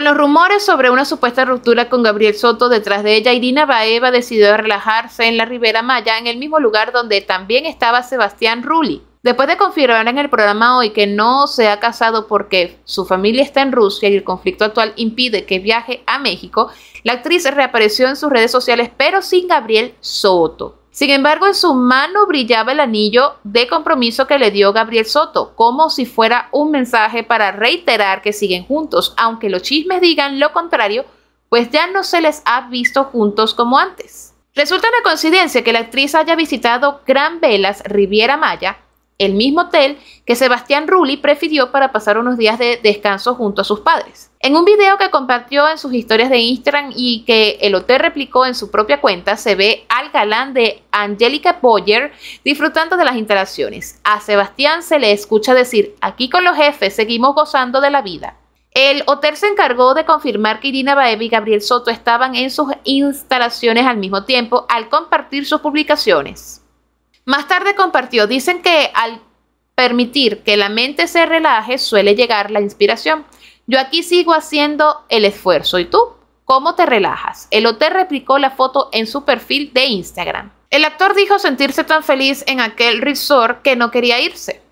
Con los rumores sobre una supuesta ruptura con Gabriel Soto detrás de ella, Irina Baeva decidió relajarse en la Ribera Maya, en el mismo lugar donde también estaba Sebastián Rulli. Después de confirmar en el programa hoy que no se ha casado porque su familia está en Rusia y el conflicto actual impide que viaje a México, la actriz reapareció en sus redes sociales pero sin Gabriel Soto. Sin embargo, en su mano brillaba el anillo de compromiso que le dio Gabriel Soto, como si fuera un mensaje para reiterar que siguen juntos, aunque los chismes digan lo contrario, pues ya no se les ha visto juntos como antes. Resulta una coincidencia que la actriz haya visitado Gran Velas, Riviera Maya, el mismo hotel que Sebastián Rulli prefirió para pasar unos días de descanso junto a sus padres. En un video que compartió en sus historias de Instagram y que el hotel replicó en su propia cuenta, se ve al galán de Angelica Boyer disfrutando de las instalaciones. A Sebastián se le escucha decir, aquí con los jefes seguimos gozando de la vida. El hotel se encargó de confirmar que Irina Baevi y Gabriel Soto estaban en sus instalaciones al mismo tiempo al compartir sus publicaciones. Más tarde compartió, dicen que al permitir que la mente se relaje suele llegar la inspiración. Yo aquí sigo haciendo el esfuerzo. ¿Y tú? ¿Cómo te relajas? El hotel replicó la foto en su perfil de Instagram. El actor dijo sentirse tan feliz en aquel resort que no quería irse.